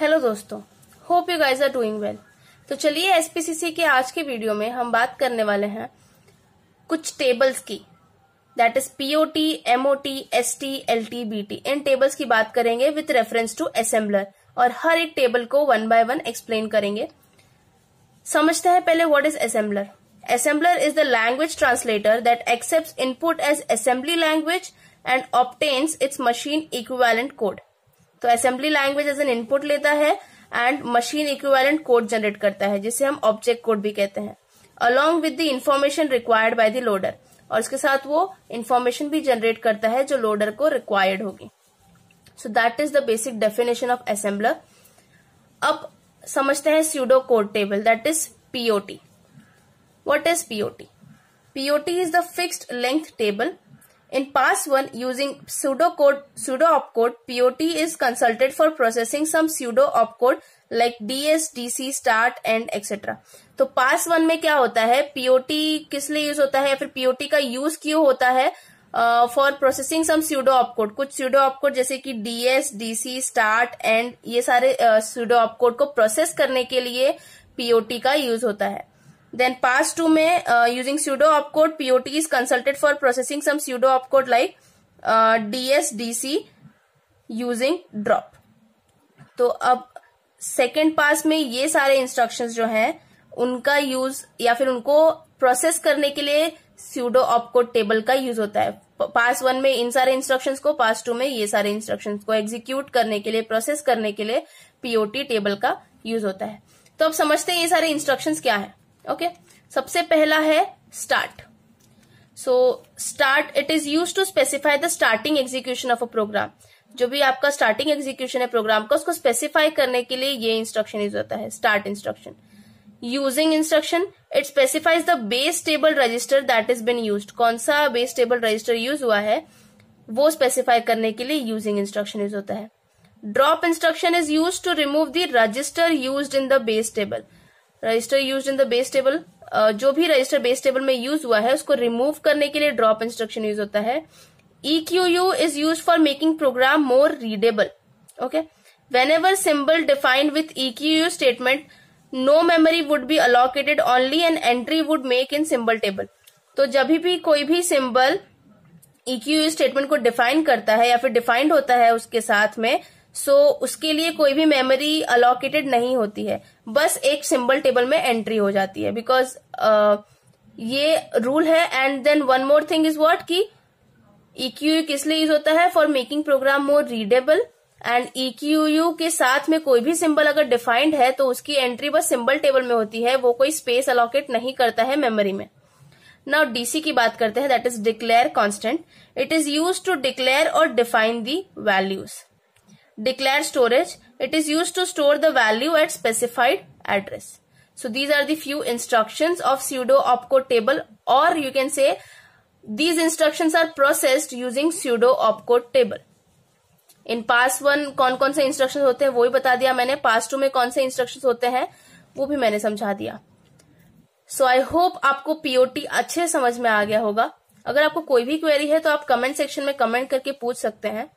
Hello दोस्तों hope you guys are doing well तो चलिए एसपीसीसी के आज के वीडियो में हम बात करने वाले हैं कुछ टेबल्स की that is POT MOT ST LT BT in tables की बात करेंगे विथ रेफरेंस टू असेंबलर और हर एक टेबल को वन बाय वन एक्सप्लेन करेंगे समझते हैं पहले what is assembler assembler is the language translator that accept input as assembly language and obtains its machine equivalent code तो assembly language as an input लेता है and machine equivalent code generate करता है जिसे हम ऑब्जेक्ट कोड भी कहते हैं along with the information required by the loader और इसके साथ वो इन्फॉर्मेशन भी जनरेट करता है जो लोडर को रिक्वायर्ड होगी so that is the basic definition of assembler अब समझते हैं pseudo code table that is POT what is POT POT is the fixed length table In pass 1, using pseudocode, pseudo-opcode, POT is consulted for processing some pseudo-opcode like DS DC start end etcetera तो pass one में क्या होता है POT किस लिए use होता है या फिर पीओटी का यूज क्यों होता है for processing some pseudo opcode कुछ स्यूडो ऑपकोड जैसे कि डीएस डीसी स्टार्ट एंड ये सारे स्यूडो uh, ऑपकोड को प्रोसेस करने के लिए पीओटी का यूज होता है देन पास टू में using pseudo opcode POT is consulted for processing some pseudo opcode like like uh, DSDC तो अब सेकेंड पास में ये सारे इंस्ट्रक्शन जो है उनका यूज या फिर उनको प्रोसेस करने के लिए स्यूडो ऑपकोड टेबल का यूज होता है पास वन में इन सारे इंस्ट्रक्शन को पास टू में ये सारे इंस्ट्रक्शन को एग्जीक्यूट करने के लिए प्रोसेस करने के लिए पीओटी टेबल का यूज होता है तो अब समझते हैं ये सारे इंस्ट्रक्शंस क्या है ओके सबसे पहला है start so start it is use to specify the starting execution of a program जो भी आपका स्टार्टिंग एग्जीक्यूशन है प्रोग्राम का उसको स्पेसिफाई करने के लिए ये इंस्ट्रक्शन यूज होता है start instruction using instruction it specifies the base table register that is being use कौन सा बेस टेबल रजिस्टर यूज हुआ है वो स्पेसिफाई करने के लिए यूजिंग इंस्ट्रक्शन यूज होता है drop instruction is use to remove the register use in the base table register use in the base table जो भी रजिस्टर बेस टेबल में यूज हुआ है उसको रिमूव करने के लिए ड्रॉप इंस्ट्रक्शन यूज होता है EQU is used for making program more readable. Okay. Whenever symbol defined with EQU statement, no memory would be allocated, only an entry would make in symbol table. तो जब भी कोई भी symbol EQU statement को define करता है या फिर डिफाइंड होता है उसके साथ में सो so, उसके लिए कोई भी मेमोरी अलोकेटेड नहीं होती है बस एक सिंबल टेबल में एंट्री हो जाती है बिकॉज uh, ये रूल है and then one more thing is what कि ईक्यूयू e किस लिए यूज होता है for making program more readable and EQ के साथ में कोई भी सिंबल अगर डिफाइंड है तो उसकी एंट्री बस सिंबल टेबल में होती है वो कोई स्पेस अलोकेट नहीं करता है मेमोरी में नाउ डीसी की बात करते हैं that is declare constant it is use to declare और define the values declared storage it is used to store the value at specified address so these are the few instructions of pseudo opcode table or you can say these instructions are processed using pseudo opcode table in pass one कौन कौन से instructions होते हैं वो भी बता दिया मैंने पास टू में कौन से इंस्ट्रक्शंस होते हैं वो भी मैंने समझा दिया सो आई होप आपको पीओटी अच्छे समझ में आ गया होगा अगर आपको कोई भी क्वेरी है तो आप कमेंट सेक्शन में कमेंट करके पूछ सकते हैं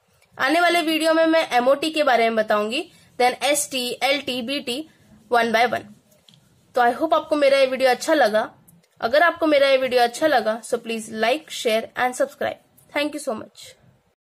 आने वाले वीडियो में मैं एमओटी के बारे में बताऊंगी then S T L T B T one by one तो आई होप आपको मेरा ये वीडियो अच्छा लगा अगर आपको मेरा ये वीडियो अच्छा लगा so please like share and subscribe thank you so much